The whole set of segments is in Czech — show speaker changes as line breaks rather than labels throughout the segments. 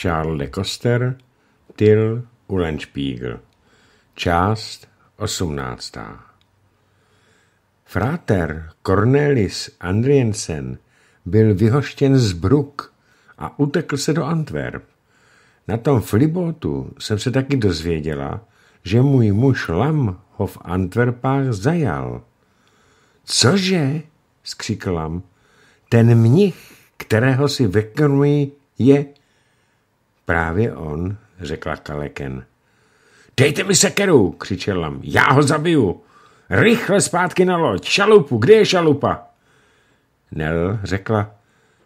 Charles de Coster, Till Ulenspiegel. Část osmnáctá. Fráter Cornelis Andriensen byl vyhoštěn z Bruk a utekl se do Antwerp. Na tom flibotu jsem se taky dozvěděla, že můj muž Lam ho v Antwerpách zajal. Cože? skřikl Lam. Ten mnich, kterého si vekrmují, je Právě on, řekla Kaleken. Dejte mi sekeru, křičel Lam. Já ho zabiju. Rychle zpátky na loď. Šalupu, kde je šalupa? Nel řekla.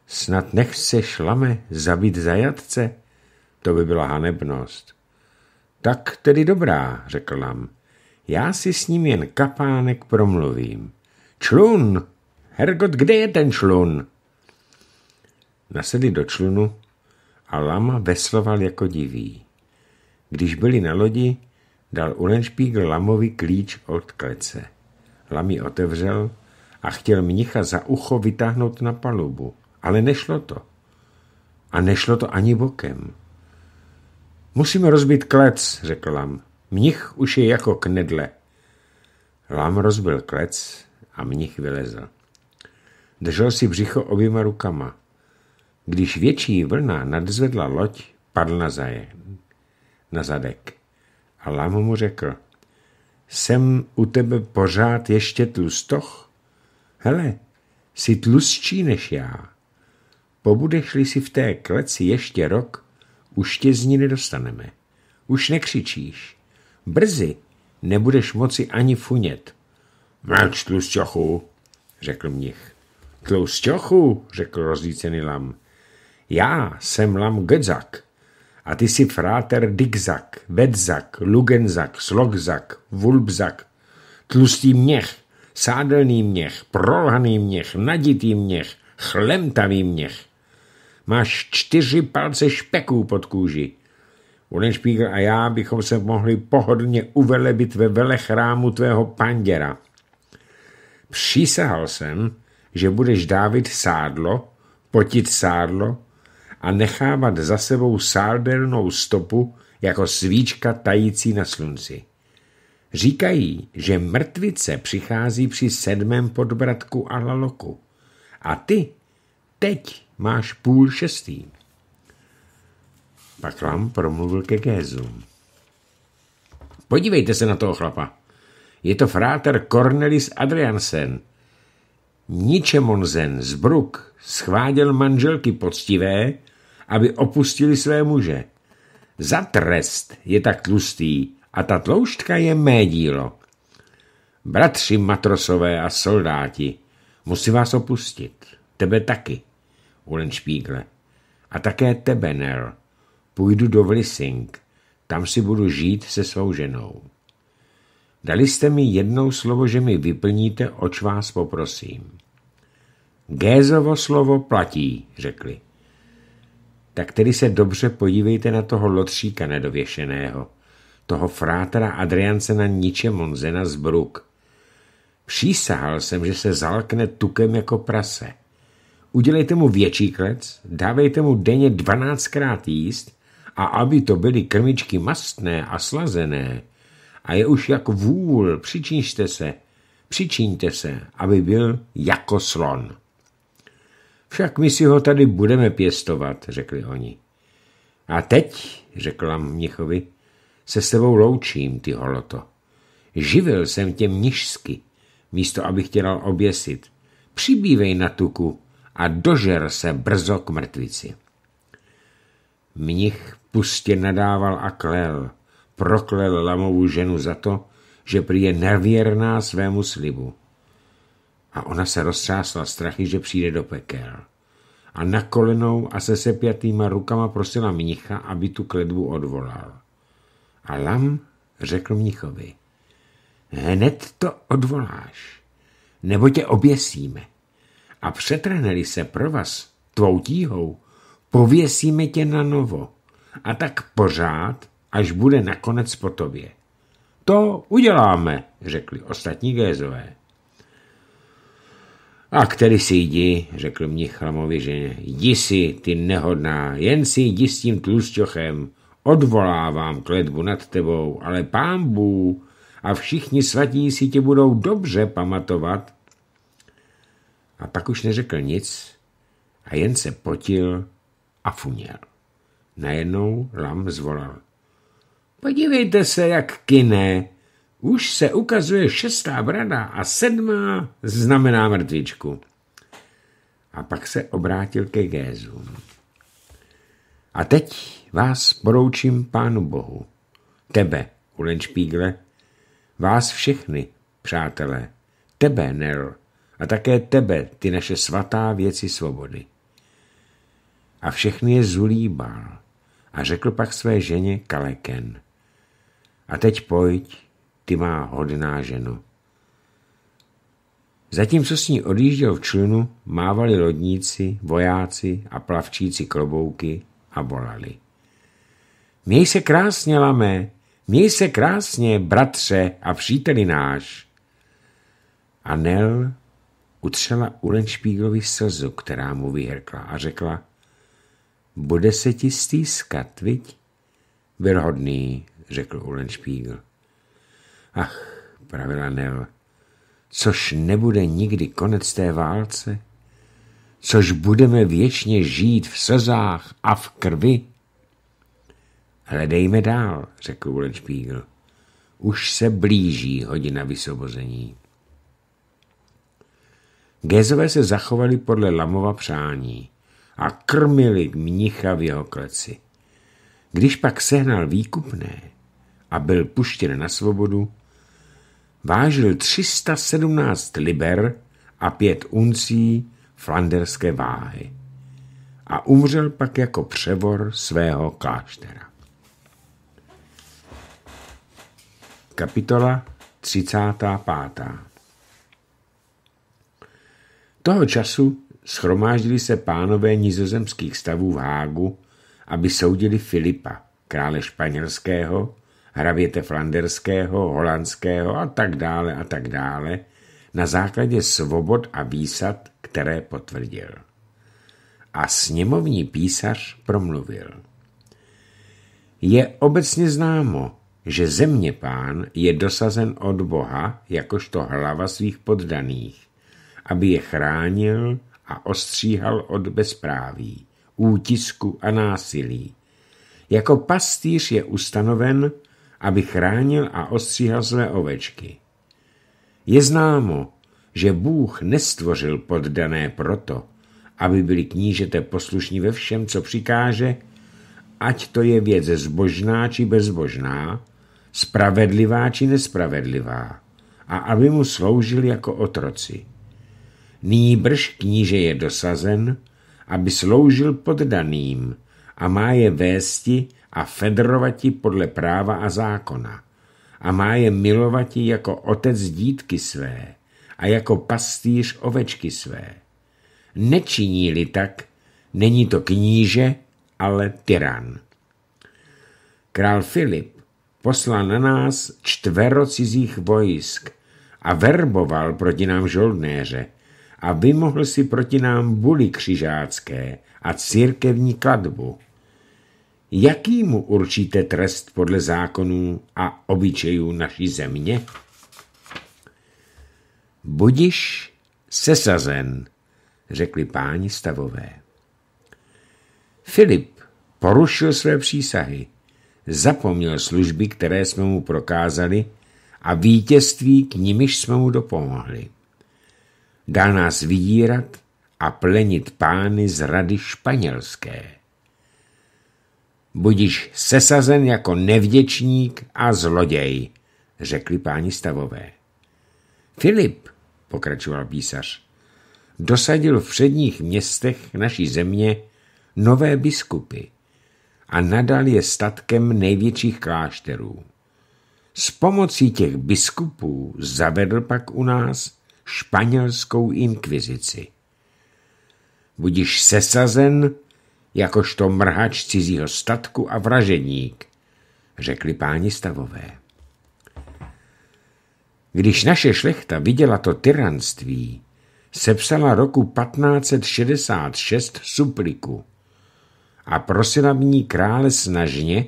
Snad nechceš, Lame, zabít zajatce? To by byla hanebnost. Tak tedy dobrá, řekl Lam. Já si s ním jen kapánek promluvím. Člun! Hergot, kde je ten člun? Nasedli do člunu a lama vesloval jako divý. Když byli na lodi, dal Ulenšpígl lamovi klíč od klece. Lami otevřel a chtěl mnicha za ucho vytáhnout na palubu, ale nešlo to. A nešlo to ani bokem. Musíme rozbít klec, řekl Lam. Mnich už je jako knedle. Lám rozbil klec a mnich vylezl. Držel si břicho oběma rukama. Když větší vlna nadzvedla loď, padl na, zaje, na zadek. A Lám mu řekl, jsem u tebe pořád ještě tlustoch? Hele, jsi tlustší než já. Pobudeš-li si v té kleci ještě rok, už tě z ní nedostaneme. Už nekřičíš. Brzy nebudeš moci ani funět. Mlč, tlustochu, řekl mnich. Tlustochu, řekl rozlícený lam. Já jsem Lam Gedzak a ty jsi fráter Digzak, Vedzak, Lugenzak, Slogzak, Vulbzak, tlustý měch, sádelný měch, prolhaný měch, naditý měch, chlemtavý měch. Máš čtyři palce špeků pod kůži. Unenšpígl a já bychom se mohli pohodlně uvelebit ve velechrámu tvého panděra. Přísahal jsem, že budeš dávit sádlo, potit sádlo, a nechávat za sebou sárdelnou stopu jako svíčka tající na slunci. Říkají, že mrtvice přichází při sedmém podbratku a laloku. A ty teď máš půl šestý. Pak vám promluvil ke Gézum. Podívejte se na toho chlapa. Je to fráter Cornelis Adriansen. Ničemonzen z Bruk schváděl manželky poctivé, aby opustili své muže. Za trest je tak tlustý a ta tlouštka je mé dílo. Bratři matrosové a soldáti, musím vás opustit. Tebe taky, Špígle. A také tebe, Nel. Půjdu do Vlissing. Tam si budu žít se svou ženou. Dali jste mi jednou slovo, že mi vyplníte, oč vás poprosím. Gézovo slovo platí, řekli tak tedy se dobře podívejte na toho lotříka nedověšeného, toho frátra Adriansena Niče Monzena z Bruk. Přísahal jsem, že se zalkne tukem jako prase. Udělejte mu větší klec, dávejte mu denně dvanáctkrát jíst a aby to byly krmičky mastné a slazené a je už jak vůl, přičíňte se, přičíňte se, aby byl jako slon. Však my si ho tady budeme pěstovat, řekli oni. A teď, řekla mnichovi, se s tebou loučím, ty holoto. Živil jsem tě mnižsky, místo abych tě dal oběsit. Přibývej na tuku a dožer se brzo k mrtvici. Mnich pustě nadával a klel, proklel Lamovu ženu za to, že prý je nevěrná svému slibu a ona se roztřásla strachy, že přijde do pekel. A na kolenou a se sepjatýma rukama prosila mnicha, aby tu kledbu odvolal. A Lam řekl mnichovi, hned to odvoláš, nebo tě oběsíme. A přetrhneli se pro vás tvou tíhou, pověsíme tě na novo. A tak pořád, až bude nakonec po tobě. To uděláme, řekli ostatní gézové. A který si jdi, řekl mě chlamovi ženě, jdi si, ty nehodná, jen si jdi s tím tlusťochem, odvolávám kletbu nad tebou, ale pámbů a všichni svatí si tě budou dobře pamatovat. A pak už neřekl nic a jen se potil a funěl. Najednou Lam zvolal. Podívejte se, jak kine, už se ukazuje šestá brada a sedmá znamená mrtvičku. A pak se obrátil ke Gézu. A teď vás poroučím Pánu Bohu. Tebe, Ulenšpígle, vás všechny, přátelé, tebe, Nero a také tebe, ty naše svatá věci svobody. A všechny je zulíbal a řekl pak své ženě Kaleken. A teď pojď, ty má hodná ženo. Zatímco s ní odjížděl v člunu, mávali lodníci, vojáci a plavčíci klobouky a volali. Měj se krásně, lame, měj se krásně, bratře a příteli náš. A Nel utřela Ulenšpíglovi slzu, která mu vyhrkla a řekla, bude se ti stýskat, viď? Byl hodný, řekl Ulenšpígl. Ach, pravila Nel, což nebude nikdy konec té válce? Což budeme věčně žít v slzách a v krvi? Hledejme dál, řekl Ulenšpígl. Už se blíží hodina vysvobození. Gézové se zachovali podle Lamova přání a krmili mnicha v jeho kleci. Když pak sehnal výkupné a byl puštěn na svobodu, vážil 317 liber a 5 uncí flanderské váhy a umřel pak jako převor svého kláštera. Kapitola 35. Toho času schromáždili se pánové nizozemských stavů v Hágu, aby soudili Filipa, krále španělského, hraběte flanderského, holandského a tak dále a tak dále, na základě svobod a výsad, které potvrdil. A sněmovní písař promluvil. Je obecně známo, že země pán je dosazen od Boha jakožto hlava svých poddaných, aby je chránil a ostříhal od bezpráví, útisku a násilí. Jako pastýř je ustanoven aby chránil a ostříhal své ovečky. Je známo, že Bůh nestvořil poddané proto, aby byli knížete poslušní ve všem, co přikáže, ať to je věc zbožná či bezbožná, spravedlivá či nespravedlivá, a aby mu sloužili jako otroci. brž kníže je dosazen, aby sloužil poddaným a má je vésti a fedrovati podle práva a zákona a má je milovati jako otec dítky své a jako pastýř ovečky své. Nečiní-li tak, není to kníže, ale tyran. Král Filip poslal na nás čtvero cizích vojsk a verboval proti nám žoldnéře a vymohl si proti nám buly křižácké a církevní kladbu jaký mu určíte trest podle zákonů a obyčejů naší země? Budiš sesazen, řekli páni stavové. Filip porušil své přísahy, zapomněl služby, které jsme mu prokázali a vítězství, k nimiž jsme mu dopomohli. Dal nás vydírat a plenit pány z rady španělské. Budíš sesazen jako nevděčník a zloděj, řekli páni stavové. Filip, pokračoval písař, dosadil v předních městech naší země nové biskupy a nadal je statkem největších klášterů. S pomocí těch biskupů zavedl pak u nás španělskou inkvizici. Budíš sesazen jakožto mrhač cizího statku a vraženík, řekli páni stavové. Když naše šlechta viděla to tyranství, sepsala roku 1566 supliku a prosila v ní krále snažně,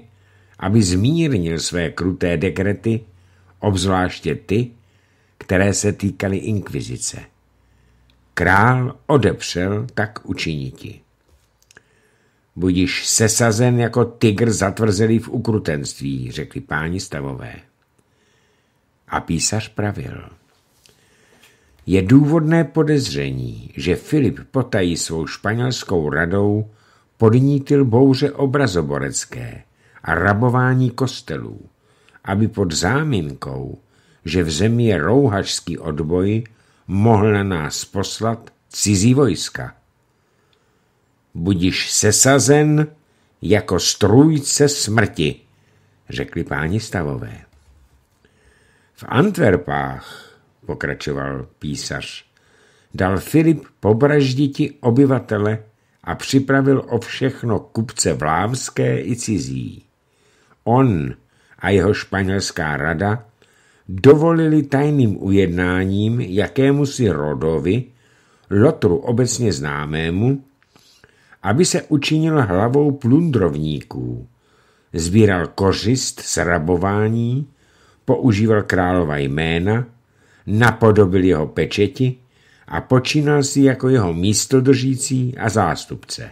aby zmírnil své kruté dekrety, obzvláště ty, které se týkaly inkvizice. Král odepřel tak učiniti. Budíš sesazen jako tygr zatvrzelý v ukrutenství, řekli páni stavové. A písař pravil. Je důvodné podezření, že Filip potají svou španělskou radou podnítil bouře obrazoborecké a rabování kostelů, aby pod záminkou, že v zemi je rouhačský odboj, mohl na nás poslat cizí vojska – budiš sesazen jako strůjce smrti, řekli páni stavové. V Antwerpách, pokračoval písař, dal Filip pobražditi obyvatele a připravil o všechno kupce vlámské i cizí. On a jeho španělská rada dovolili tajným ujednáním jakémusi rodovi, Lotru obecně známému, aby se učinil hlavou plundrovníků. zbíral kořist z rabování, používal králova jména, napodobil jeho pečeti a počínal si jako jeho místodržící a zástupce.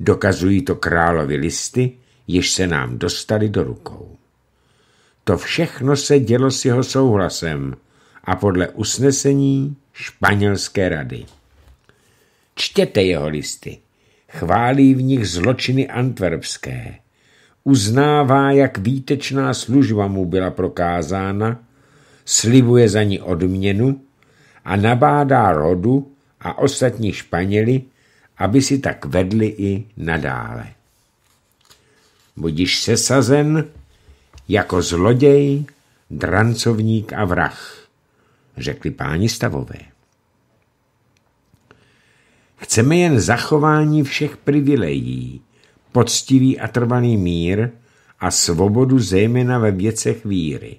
Dokazují to královi listy, jež se nám dostali do rukou. To všechno se dělo s jeho souhlasem a podle usnesení Španělské rady. Čtěte jeho listy chválí v nich zločiny antwerpské, uznává, jak výtečná služba mu byla prokázána, slibuje za ní odměnu a nabádá rodu a ostatní Španěli, aby si tak vedli i nadále. Budiš sesazen jako zloděj, drancovník a vrah, řekli páni stavové. Chceme jen zachování všech privilejí, poctivý a trvalý mír a svobodu zejména ve věcech víry.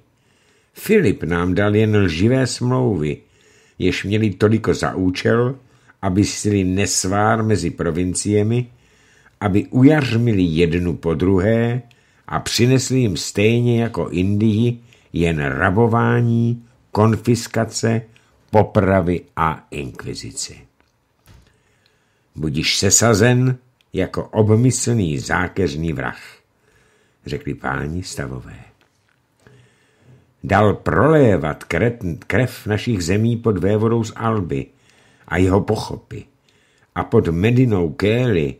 Filip nám dal jen živé smlouvy, jež měli toliko za účel, aby si nesvár mezi provinciemi, aby ujařmili jednu po druhé a přinesli jim stejně jako Indii jen rabování, konfiskace, popravy a inkvizici budíš sesazen jako obmyslný zákeřný vrah, řekli páni stavové. Dal prolévat krev našich zemí pod vévodou z Alby a jeho pochopy a pod Medinou Kély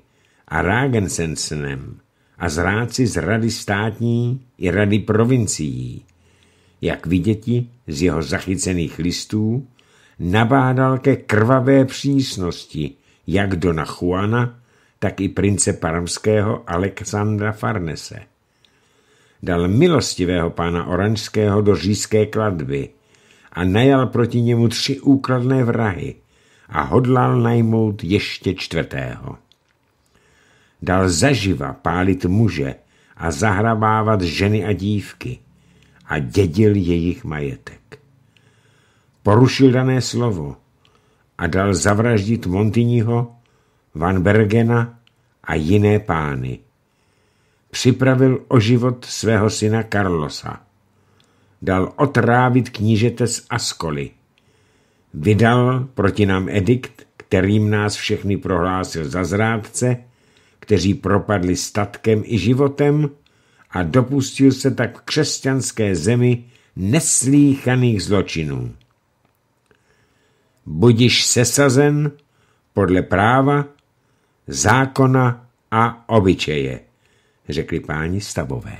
a Rágensensenem a zráci z rady státní i rady provincií, jak viděti z jeho zachycených listů, nabádal ke krvavé přísnosti jak Dona Juana, tak i prince parmského Alexandra Farnese. Dal milostivého pána Oranžského do říšské kladby a najal proti němu tři úkladné vrahy a hodlal najmout ještě čtvrtého. Dal zaživa pálit muže a zahrabávat ženy a dívky a dědil jejich majetek. Porušil dané slovo – a dal zavraždit Montignyho, Van Bergena a jiné pány. Připravil o život svého syna Carlosa. Dal otrávit knížete z Ascoli. Vydal proti nám edikt, kterým nás všechny prohlásil za zrádce, kteří propadli statkem i životem a dopustil se tak v křesťanské zemi neslíchaných zločinů budiš sesazen podle práva, zákona a obyčeje, řekli páni stavové.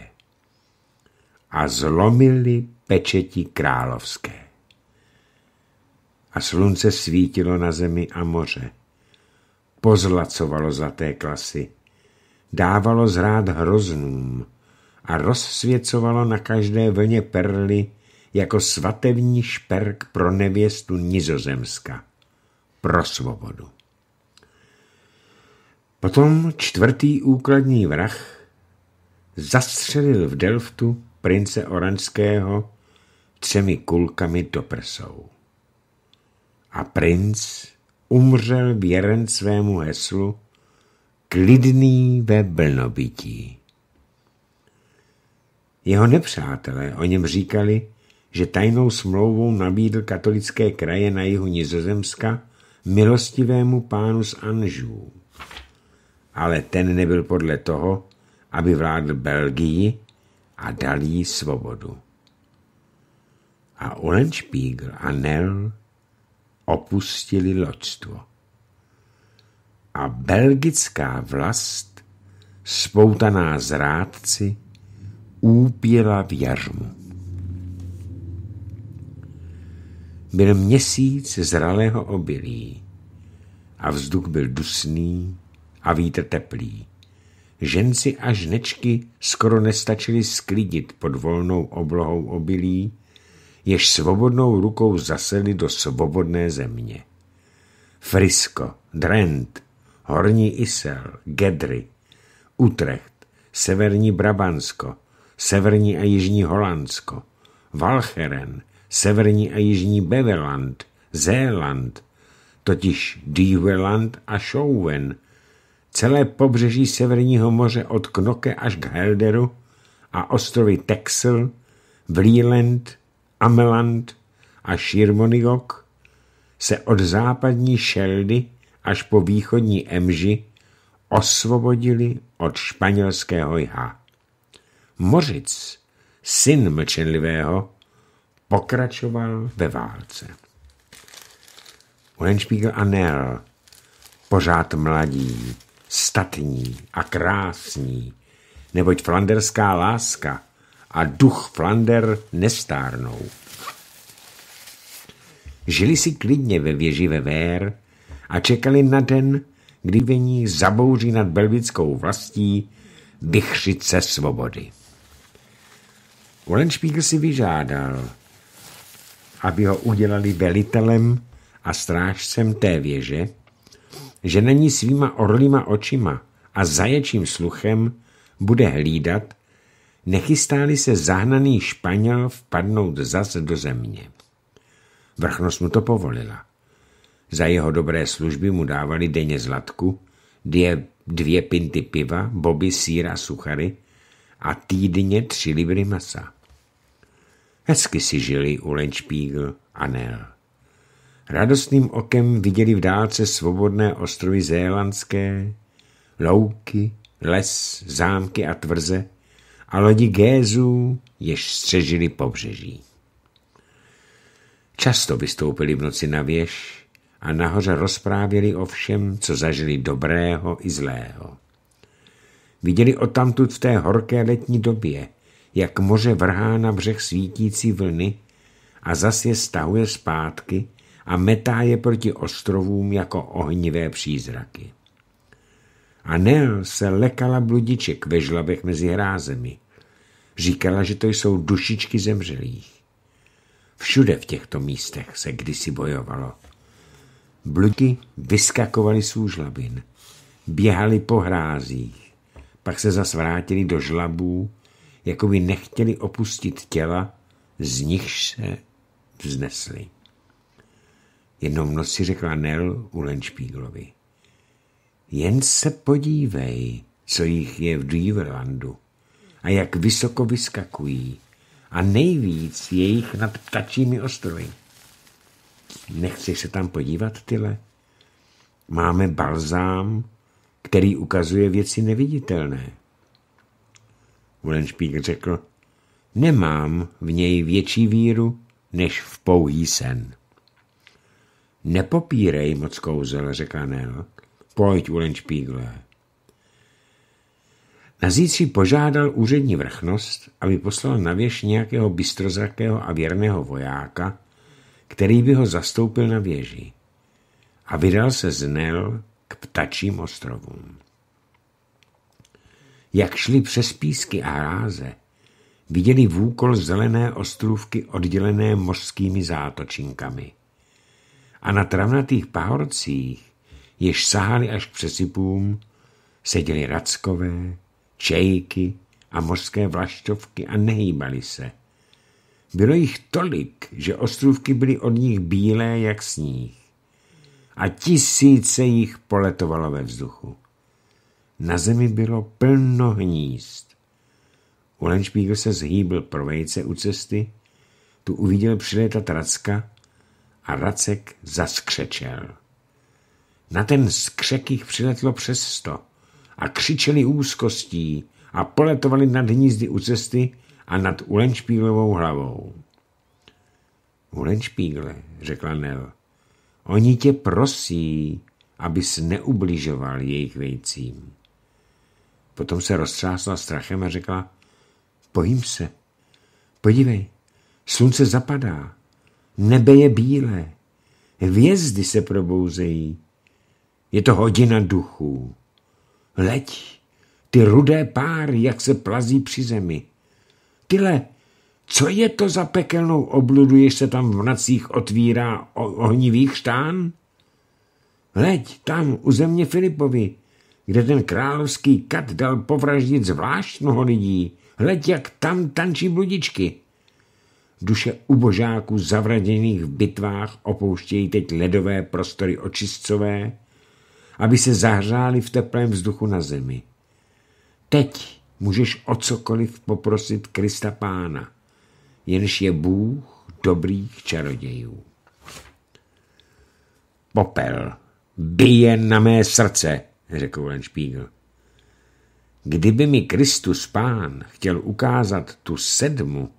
A zlomili pečeti královské. A slunce svítilo na zemi a moře. Pozlacovalo za klasy, dávalo zrád hroznům a rozsvěcovalo na každé vlně perly jako svatevní šperk pro nevěstu Nizozemska. Pro svobodu. Potom čtvrtý úkladní vrah zastřelil v Delftu prince Oranského třemi kulkami do prsou. A princ umřel věren svému heslu klidný ve blnobití. Jeho nepřátelé o něm říkali, že tajnou smlouvou nabídl katolické kraje na jihu Nizozemska milostivému pánu z Anžů. Ale ten nebyl podle toho, aby vládl Belgii a dal jí svobodu. A Olenspiegel a Nel opustili loďstvo. A belgická vlast, spoutaná zrádci, úpěla v jarmu. Byl měsíc zralého obilí a vzduch byl dusný a vítr teplý. Ženci a žnečky skoro nestačili sklidit pod volnou oblohou obilí, jež svobodnou rukou zaseli do svobodné země. Frisko, Drent, Horní Isel, Gedry, Utrecht, Severní Brabansko, Severní a Jižní Holandsko, Valcheren, severní a jižní Beveland, Zéland, totiž Dieveland a Showen, celé pobřeží Severního moře od Knoke až k Helderu a ostrovy Texel, Vlíland, Ameland a Schirmonigok se od západní Šeldy až po východní Emži osvobodili od španělského jha. Mořic, syn mlčenlivého, pokračoval ve válce. Eulenspiegel a Nell, pořád mladí, statní a krásní, neboť flanderská láska a duch Flander nestárnou. Žili si klidně ve věži ve Vér a čekali na den, kdy ní zabouří nad belvickou vlastí vychřice svobody. Olenšpígl si vyžádal, aby ho udělali velitelem a strážcem té věže, že na ní svýma orlýma očima a zaječím sluchem bude hlídat, nechystáli se zahnaný Španěl vpadnout zas do země. Vrchnost mu to povolila. Za jeho dobré služby mu dávali denně zlatku, dvě, dvě pinty piva, boby, síra, suchary a týdně tři libry masa. Hezky si žili Lenčpígl a Nel. Radostným okem viděli v dálce svobodné ostrovy zélandské, louky, les, zámky a tvrze a lodi Gézů, jež střežili pobřeží. Často vystoupili v noci na věž a nahoře rozprávěli o všem, co zažili dobrého i zlého. Viděli o tamtud v té horké letní době – jak moře vrhá na břeh svítící vlny a zas je stahuje zpátky a metá je proti ostrovům jako ohnivé přízraky. A Nel se lekala bludiček ve žlabech mezi hrázemi. Říkala, že to jsou dušičky zemřelých. Všude v těchto místech se kdysi bojovalo. Bludky vyskakovaly z úžlabin, běhali po hrázích, pak se zas vrátili do žlabů jako by nechtěli opustit těla, z nichž se vznesli. Jednou v noci řekla Nel u Lenšpíglovi. Jen se podívej, co jich je v Dýverlandu a jak vysoko vyskakují a nejvíc je jich nad ptačími ostrovy. Nechci se tam podívat, Tyle? Máme balzám, který ukazuje věci neviditelné. Ulenšpík řekl, nemám v něj větší víru než v pouhý sen. Nepopírej moc kouzel, řekla Nel. Pojď, Ulenšpíkle. Na zítří požádal úřední vrchnost, aby poslal na věž nějakého bystrozrakého a věrného vojáka, který by ho zastoupil na věži a vydal se z Nel k ptačím ostrovům. Jak šli přes písky a ráze, viděli v úkol zelené ostrůvky oddělené mořskými zátočinkami. A na travnatých pahorcích, jež sahali až k přesypům, seděli rackové, čejky a mořské vlaštovky a nehýbali se. Bylo jich tolik, že ostrůvky byly od nich bílé jak sníh. A tisíce jich poletovalo ve vzduchu. Na zemi bylo plno hnízd. Ulenšpígl se zhýbl pro vejce u cesty, tu uviděl přilétat racka a racek zaskřečel. Na ten skřek jich přiletlo přes sto a křičeli úzkostí a poletovali nad hnízdy u cesty a nad Ulenšpíglovou hlavou. Ulenšpígle, řekla Nel, oni tě prosí, abys neubližoval jejich vejcím. Potom se roztřásla strachem a řekla, bojím se. Podívej, slunce zapadá, nebe je bílé, hvězdy se probouzejí. Je to hodina duchů. Leď, ty rudé páry, jak se plazí při zemi. Tyle, co je to za pekelnou obludu, jež se tam v nacích otvírá ohnivý štán? Leď tam u země Filipovi, kde ten královský kat dal povraždit zvlášť mnoho lidí, hleď jak tam tančí bludičky. Duše ubožáků zavraděných v bitvách opouštějí teď ledové prostory očistcové, aby se zahřáli v teplém vzduchu na zemi. Teď můžeš o cokoliv poprosit Krista Pána, jenž je Bůh dobrých čarodějů. Popel, bije na mé srdce, řekl Len Špígl. Kdyby mi Kristus pán chtěl ukázat tu sedmu,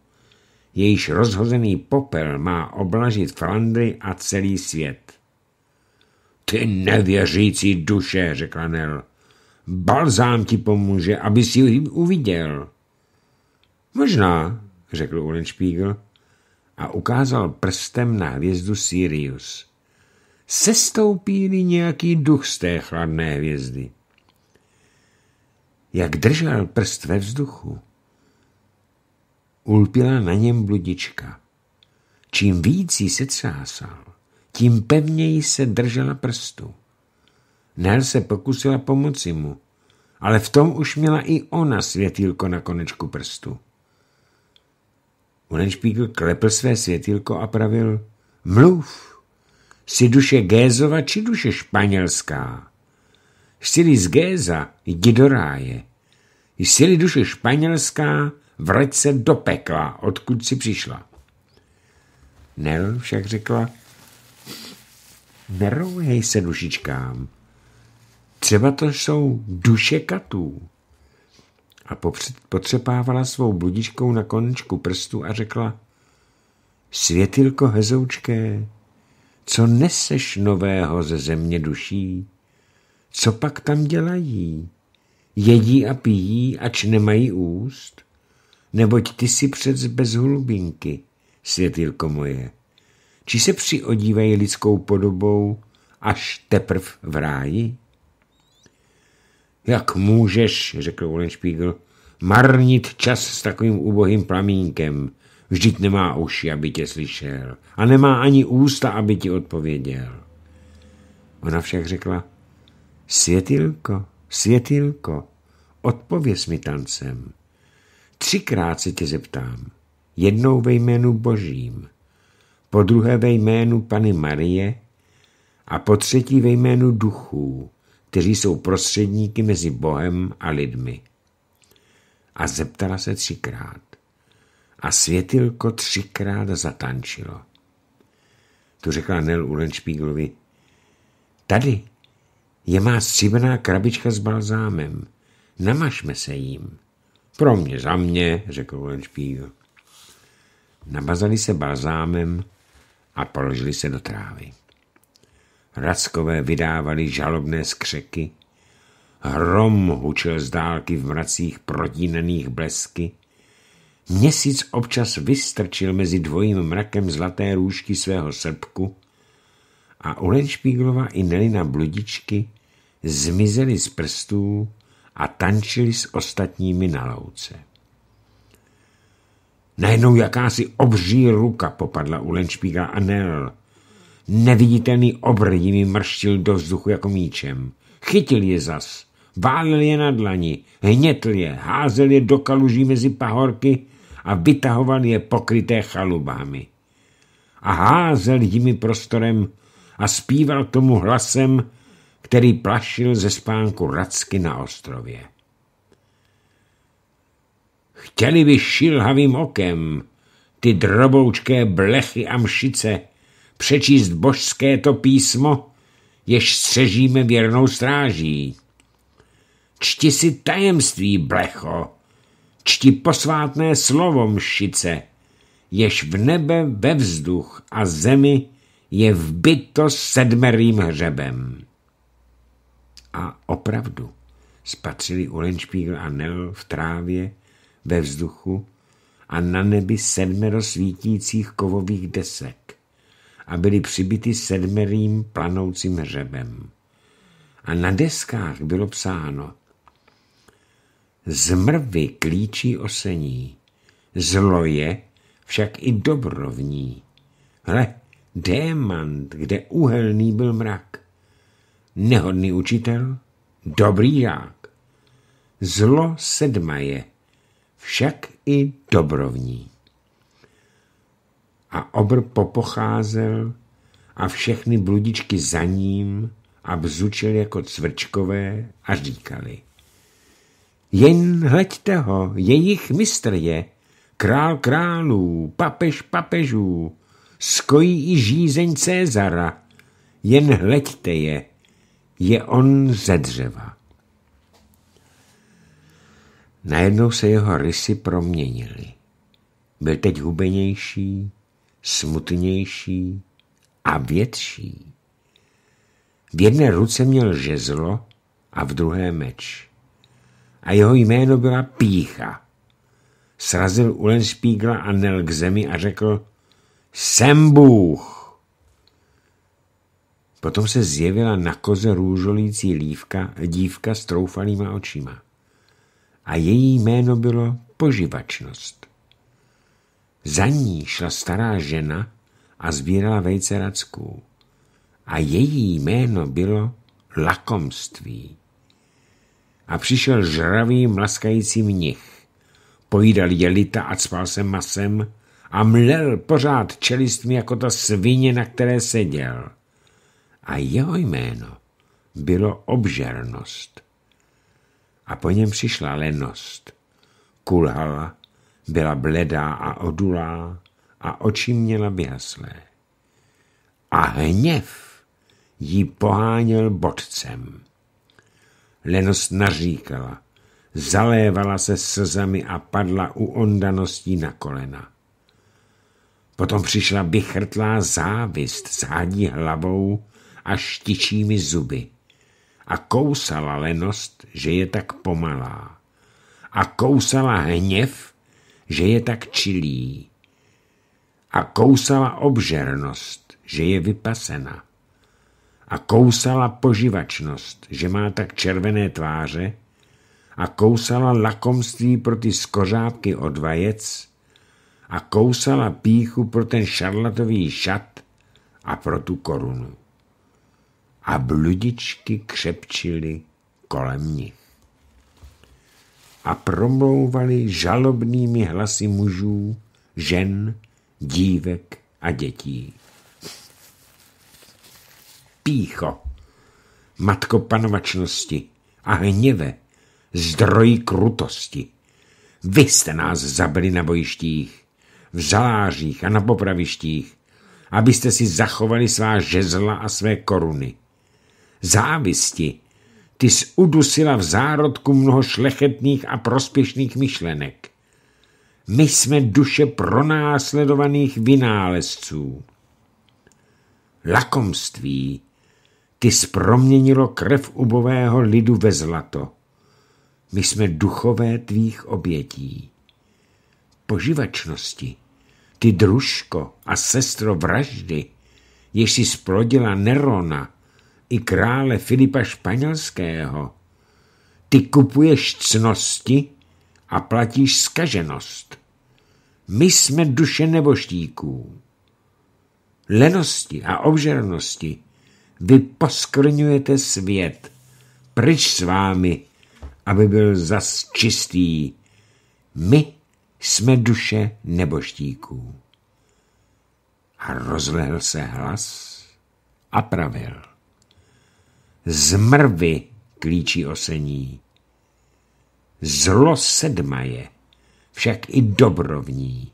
jejíž rozhozený popel má oblažit Flandry a celý svět. Ty nevěřící duše, řekla Nel, balzám ti pomůže, aby si ji uviděl. Možná, řekl Ulenšpígl a ukázal prstem na hvězdu Sirius sestoupí nějaký duch z té chladné hvězdy. Jak držel prst ve vzduchu, ulpila na něm bludička. Čím víc jí se třásal, tím pevněji se držela prstu. Nel se pokusila pomoci mu, ale v tom už měla i ona světýlko na konečku prstu. Ulenšpígl klepl své světýlko a pravil mluv. Jsi duše Gézova či duše španělská? Jsi-li z Géza, jdi do ráje. Jsi-li duše španělská, vrať se do pekla, odkud si přišla. Nel však řekla, nerouhej se dušičkám, třeba to jsou duše katů. A popřed, potřepávala svou bludičkou na konečku prstu a řekla, světilko hezoučké, co neseš nového ze země duší? Co pak tam dělají? Jedí a pijí, ač nemají úst? Neboť ty si přec bez hlubinky, světilko moje. Či se přiodívají lidskou podobou, až teprv v ráji? Jak můžeš, řekl Olenšpígl, marnit čas s takovým ubohým plamínkem? Vždyť nemá uši, aby tě slyšel. A nemá ani ústa, aby ti odpověděl. Ona však řekla, světilko, světilko, odpověz mi tancem. Třikrát se tě zeptám. Jednou ve jménu Božím, po druhé ve jménu Pany Marie a po třetí ve jménu duchů, kteří jsou prostředníky mezi Bohem a lidmi. A zeptala se třikrát. A světilko třikrát zatančilo. Tu řekla Nel Ulenšpíglovi, tady je má stříbená krabička s balzámem, namažme se jím. Pro mě, za mě, řekl Ulenšpígl. Nabazali se balzámem a položili se do trávy. Rackové vydávali žalobné skřeky, hrom hučel z dálky v mracích protínených blesky, Měsíc občas vystrčil mezi dvojím mrakem zlaté růžky svého srpku a Olenšpíglova i Nelina bludičky zmizely z prstů a tančili s ostatními na louce. Najednou jakási obří ruka popadla u a Nel. Neviditelný obr jimi mrštil do vzduchu jako míčem. Chytil je zas, válil je na dlani, hnětl je, házel je do kaluží mezi pahorky a vytahoval je pokryté chalubami. A házel jimi prostorem a zpíval tomu hlasem, který plašil ze spánku Racky na ostrově. Chtěli by šilhavým okem ty droboučké blechy a mšice přečíst božské to písmo, jež střežíme věrnou stráží. Čti si tajemství, blecho, čti posvátné slovo mšice, jež v nebe ve vzduch a zemi je vbyto sedmerým hřebem. A opravdu spatřili Ulenšpígl a Nel v trávě, ve vzduchu a na nebi sedmero svítících kovových desek a byly přibity sedmerým planoucím hřebem. A na deskách bylo psáno z mrvy klíčí osení, zlo je však i dobrovní. Hle, démant, kde uhelný byl mrak. Nehodný učitel, dobrý žák. Zlo sedma je, však i dobrovní. A obr popocházel a všechny bludičky za ním a bzučil jako cvrčkové a říkali – jen hleďte ho, jejich mistr je, král králů, papež papežů, skojí i žízeň Cézara, jen hleďte je, je on ze dřeva. Najednou se jeho rysy proměnily. Byl teď hubenější, smutnější a větší. V jedné ruce měl žezlo a v druhé meč a jeho jméno byla Pícha. Srazil Ulenspígla a nel k zemi a řekl Jsem Bůh! Potom se zjevila na koze růžolící lívka, dívka s troufalýma očima. A její jméno bylo Poživačnost. Za ní šla stará žena a sbírala vejce racků. A její jméno bylo Lakomství a přišel žravý mlaskající mnich. Pojídal jelita a cpal se masem a mlel pořád čelistmi jako ta svině, na které seděl. A jeho jméno bylo obžernost. A po něm přišla lenost. Kulhala, byla bledá a odulá a oči měla vyhaslé. A hněv jí poháněl bodcem lenost naříkala. Zalévala se slzami a padla u ondaností na kolena. Potom přišla bychrtlá závist s hádí hlavou a štičími zuby a kousala lenost, že je tak pomalá a kousala hněv, že je tak čilý a kousala obžernost, že je vypasena a kousala poživačnost, že má tak červené tváře a kousala lakomství pro ty skořápky od vajec a kousala píchu pro ten šarlatový šat a pro tu korunu. A bludičky křepčily kolem nich a promlouvali žalobnými hlasy mužů, žen, dívek a dětí pícho, matko panovačnosti a hněve, zdroj krutosti. Vy jste nás zabili na bojištích, v žalářích a na popravištích, abyste si zachovali svá žezla a své koruny. Závisti, ty udusila v zárodku mnoho šlechetných a prospěšných myšlenek. My jsme duše pronásledovaných vynálezců. Lakomství, ty zproměnilo krev ubového lidu ve zlato. My jsme duchové tvých obětí. Poživačnosti, ty družko a sestro vraždy, jež si splodila Nerona i krále Filipa Španělského, ty kupuješ cnosti a platíš skaženost. My jsme duše neboštíků. Lenosti a obžernosti, vy poskrňujete svět. Pryč s vámi, aby byl zas čistý. My jsme duše neboštíků. A rozlehl se hlas a pravil. mrvy klíčí osení. Zlo sedma je, však i dobrovní.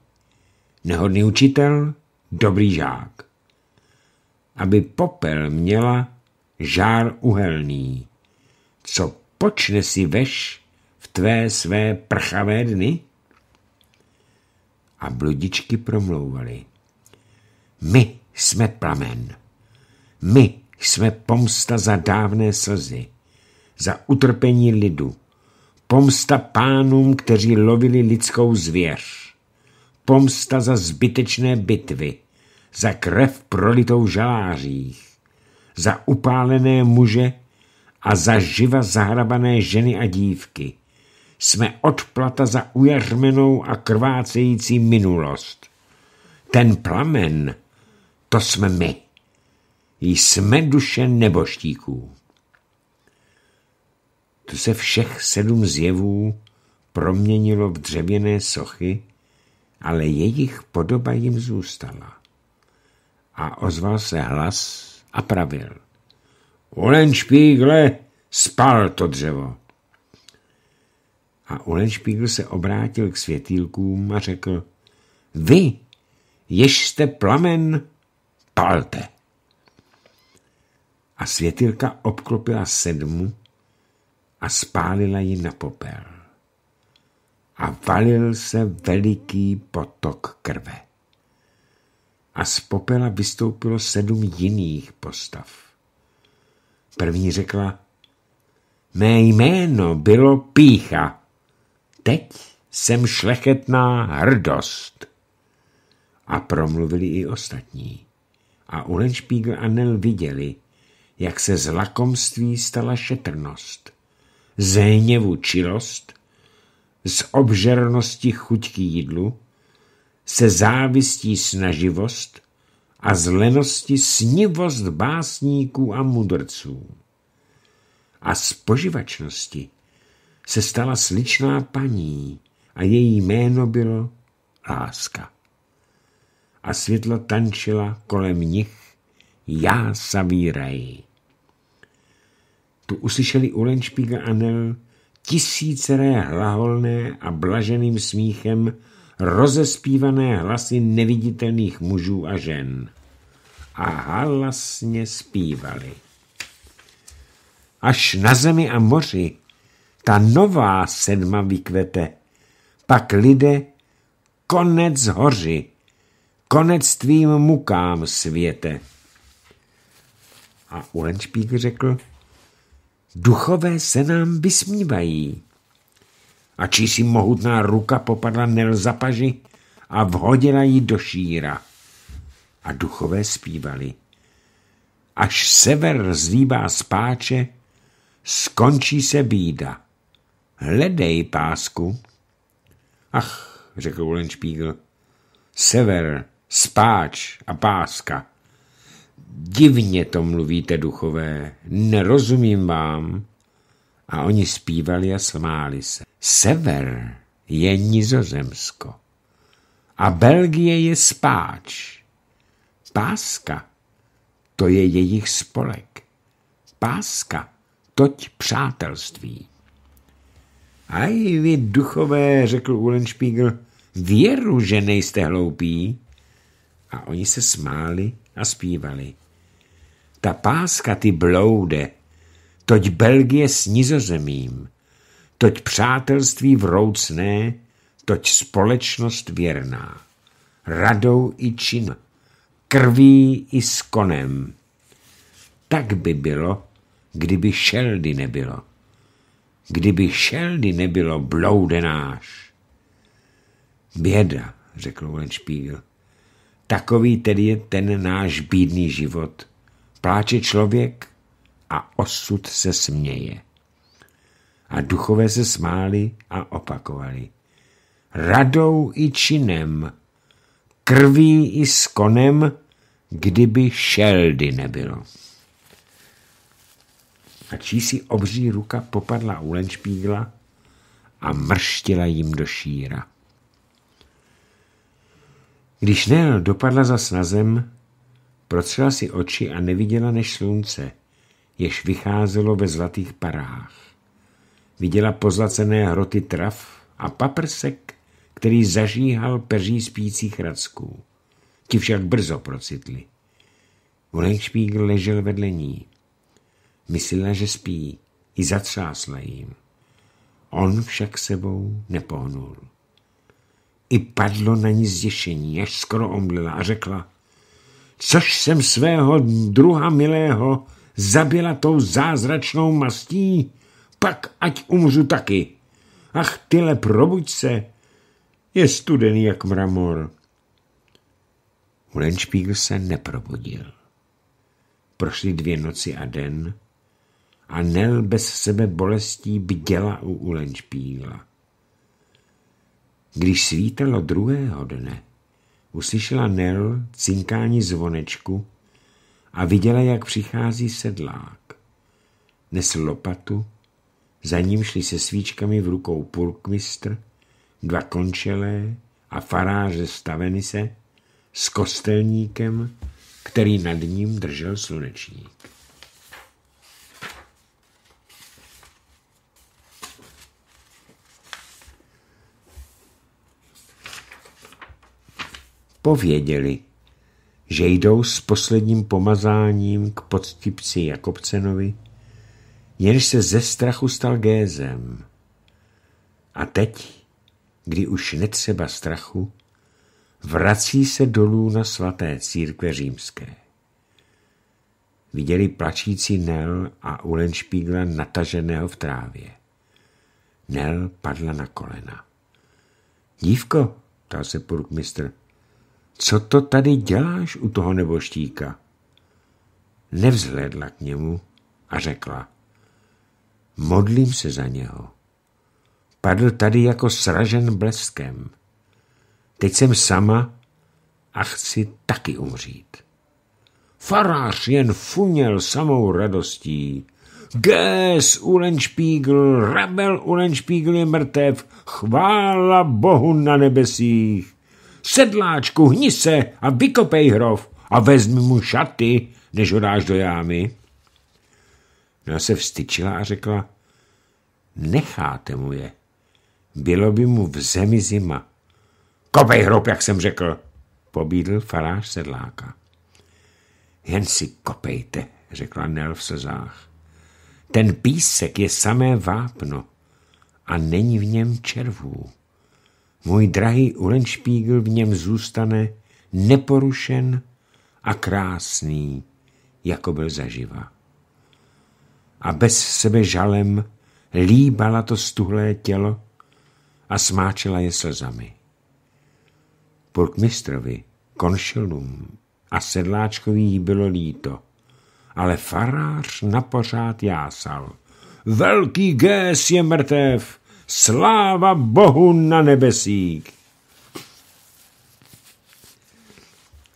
Nehodný učitel, dobrý žák aby popel měla žár uhelný. Co počne si veš v tvé své prchavé dny? A bludičky promlouvaly. My jsme plamen. My jsme pomsta za dávné slzy, za utrpení lidu, pomsta pánům, kteří lovili lidskou zvěř, pomsta za zbytečné bitvy, za krev prolitou v žalářích, za upálené muže a za živa zahrabané ženy a dívky. Jsme odplata za ujařmenou a krvácející minulost. Ten plamen, to jsme my. Jsme duše neboštíků. Tu se všech sedm zjevů proměnilo v dřevěné sochy, ale jejich podoba jim zůstala a ozval se hlas a pravil. špígle, spal to dřevo. A špígle se obrátil k světýlkům a řekl, vy, jež jste plamen, palte. A světilka obklopila sedmu a spálila ji na popel. A valil se veliký potok krve a z popela vystoupilo sedm jiných postav. První řekla, mé jméno bylo Pícha, teď jsem šlechetná hrdost. A promluvili i ostatní. A Ulenšpígl a Nel viděli, jak se z lakomství stala šetrnost, z hněvu čilost, z obžernosti chuť k jídlu, se závistí snaživost a zlenosti snivost básníků a mudrců. A z poživačnosti se stala sličná paní a její jméno bylo Láska. A světlo tančila kolem nich já savý raj. Tu uslyšeli u Lenšpíga Anel tisíceré hlaholné a blaženým smíchem rozespívané hlasy neviditelných mužů a žen. A hlasně zpívali. Až na zemi a moři ta nová sedma vykvete, pak lidé konec hoři, konec tvým mukám světe. A Ulenšpík řekl, duchové se nám vysmívají a čísi mohutná ruka popadla Nelza paži a vhodila ji do šíra. A duchové zpívali. Až sever zlíbá spáče, skončí se bída. Hledej pásku. Ach, řekl Ulenšpígl, sever, spáč a páska. Divně to mluvíte, duchové, nerozumím vám a oni zpívali a smáli se. Sever je Nizozemsko a Belgie je spáč. Páska, to je jejich spolek. Páska, toť přátelství. A i vy duchové, řekl Ulenspiegel, věru, že nejste hloupí. A oni se smáli a zpívali. Ta páska, ty bloude, toť Belgie s nizozemím, toť přátelství vroucné, toť společnost věrná, radou i čin, krví i s konem. Tak by bylo, kdyby šeldy nebylo. Kdyby šeldy nebylo, bloude náš. Běda, řekl Ulenšpígl. Takový tedy je ten náš bídný život. Pláče člověk, a osud se směje. A duchové se smáli a opakovali. Radou i činem, krví i s konem, kdyby šeldy nebylo. A čísi obří ruka popadla u Lenšpígla a mrštila jim do šíra. Když Nel dopadla zas na zem, si oči a neviděla než slunce – jež vycházelo ve zlatých parách. Viděla pozlacené hroty trav a paprsek, který zažíhal peří spících racků. Ti však brzo procitli. Ulejšpík ležel vedle ní. Myslela, že spí, i zatřásla jim. On však sebou nepohnul. I padlo na ní zděšení, až skoro omlila a řekla, což jsem svého druha milého zabila tou zázračnou mastí, pak ať umřu taky. Ach, tyle, probuď se. Je studený jak mramor. Hulenšpígl se neprobudil. Prošly dvě noci a den a Nel bez sebe bolestí bděla u Ulenšpígla. Když svítalo druhého dne, uslyšela Nel cinkání zvonečku a viděla, jak přichází sedlák. Nesl lopatu, za ním šli se svíčkami v rukou pulkmistr, dva končelé a farář staveny se s kostelníkem, který nad ním držel slunečník. Pověděli, že jdou s posledním pomazáním k podtipci Jakobcenovi, jenž se ze strachu stal gézem. A teď, kdy už netřeba strachu, vrací se dolů na svaté církve římské. Viděli plačící Nel a Ulenšpígla nataženého v trávě. Nel padla na kolena. Dívko, ptal se purkmistr, co to tady děláš u toho neboštíka? Nevzhledla k němu a řekla. Modlím se za něho. Padl tady jako sražen bleskem. Teď jsem sama a chci taky umřít. Farář jen funěl samou radostí. Gés Ulenšpígl, rebel Ulenšpígl je mrtev, chvála Bohu na nebesích sedláčku, hni se a vykopej hrov a vezmi mu šaty, než ho dáš do jámy. Ona se vstyčila a řekla, necháte mu je. Bylo by mu v zemi zima. Kopej hrob, jak jsem řekl, pobídl farář sedláka. Jen si kopejte, řekla Nel v slzách. Ten písek je samé vápno a není v něm červů. Můj drahý Ulenšpígl v něm zůstane neporušen a krásný, jako byl zaživa. A bez sebe žalem líbala to stuhlé tělo a smáčela je slzami. Purkmistrovi, konšilům a sedláčkovi jí bylo líto, ale farář napořád jásal. Velký Gés je mrtev, Sláva Bohu na nebesích!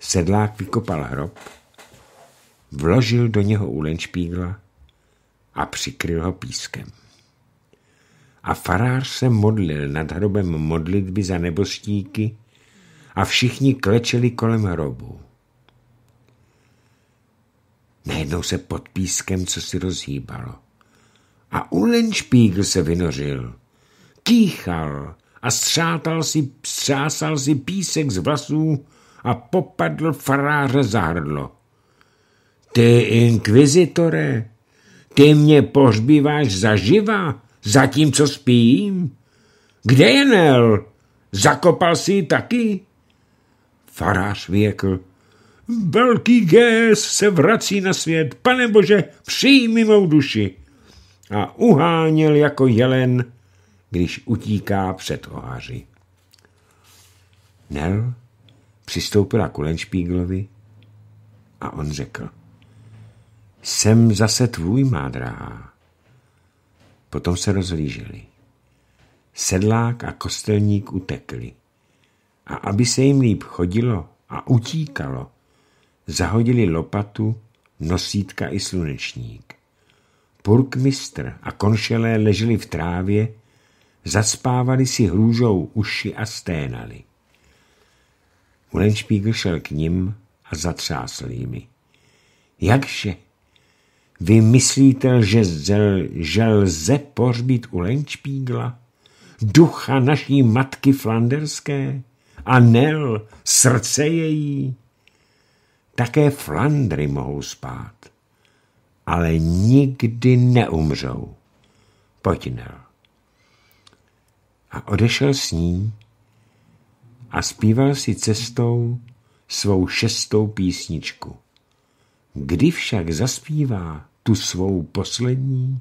Sedlák vykopal hrob, vložil do něho ulenšpígla a přikryl ho pískem. A farář se modlil nad hrobem modlitby za neboštíky a všichni klečeli kolem hrobu. Najednou se pod pískem co si rozhýbalo a ulenšpígl se vynořil kýchal a střátal si, střásal si písek z vlasů a popadl faráře za hrdlo. Ty, inkvizitore, ty mě pohřbíváš zaživa, zatímco spím? Kde je Nel? Zakopal si ji taky? Farář věkl. Velký gés se vrací na svět, pane bože, přijmi mou duši. A uháněl jako jelen když utíká před oháři. Nel přistoupila k Lenšpíglovi a on řekl. Jsem zase tvůj, má drahá. Potom se rozlíželi. Sedlák a kostelník utekli. A aby se jim líp chodilo a utíkalo, zahodili lopatu, nosítka i slunečník. Purkmistr a konšelé leželi v trávě Zaspávali si hrůžou uši a sténali. Ulenšpígl šel k ním a zatřásl jimi. Jakže? Vy myslíte, že, zel, že lze pohřbít Ulenšpígla? Ducha naší matky flanderské? A Nel, srdce její? Také Flandry mohou spát, ale nikdy neumřou. Pojď, Nel a odešel s ní a zpíval si cestou svou šestou písničku. Kdy však zaspívá tu svou poslední,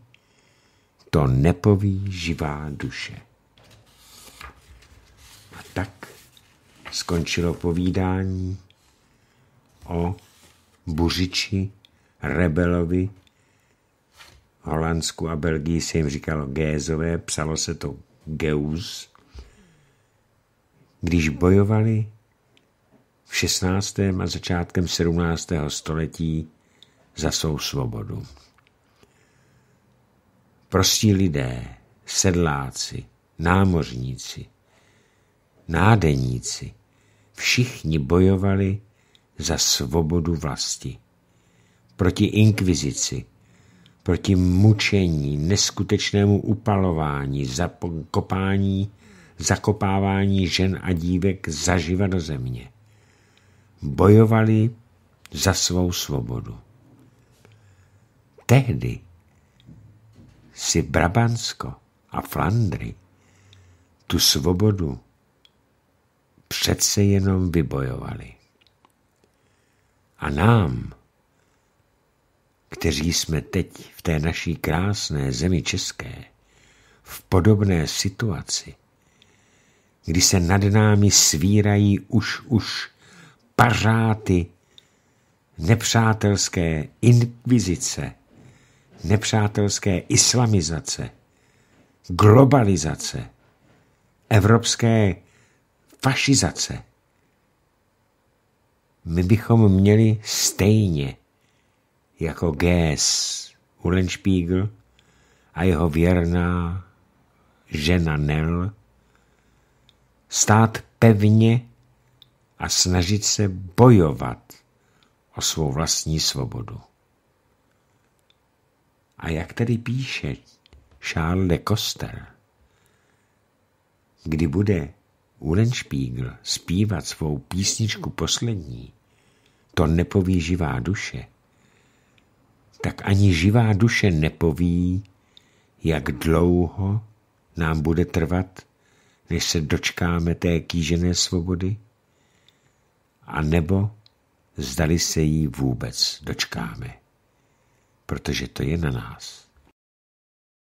to nepoví živá duše. A tak skončilo povídání o Buřiči, Rebelovi, Holandsku a Belgii se jim říkalo Gézové, psalo se to Geus, když bojovali v 16. a začátkem 17. století za svou svobodu. Prostí lidé, sedláci, námořníci, nádeníci, všichni bojovali za svobodu vlasti. Proti inkvizici, proti mučení, neskutečnému upalování, zakopání, zakopávání žen a dívek zaživa do země. Bojovali za svou svobodu. Tehdy si Brabansko a Flandry tu svobodu přece jenom vybojovali. A nám kteří jsme teď v té naší krásné zemi české, v podobné situaci, kdy se nad námi svírají už už pařáty nepřátelské inkvizice, nepřátelské islamizace, globalizace, evropské fašizace. My bychom měli stejně jako Gés Ulenspiegel a jeho věrná žena Nel, stát pevně a snažit se bojovat o svou vlastní svobodu. A jak tedy píše Charles de Koster, kdy bude Ulenspiegel zpívat svou písničku poslední, to nepoví živá duše, tak ani živá duše nepoví, jak dlouho nám bude trvat, než se dočkáme té kýžené svobody, a nebo zdali se jí vůbec dočkáme, protože to je na nás.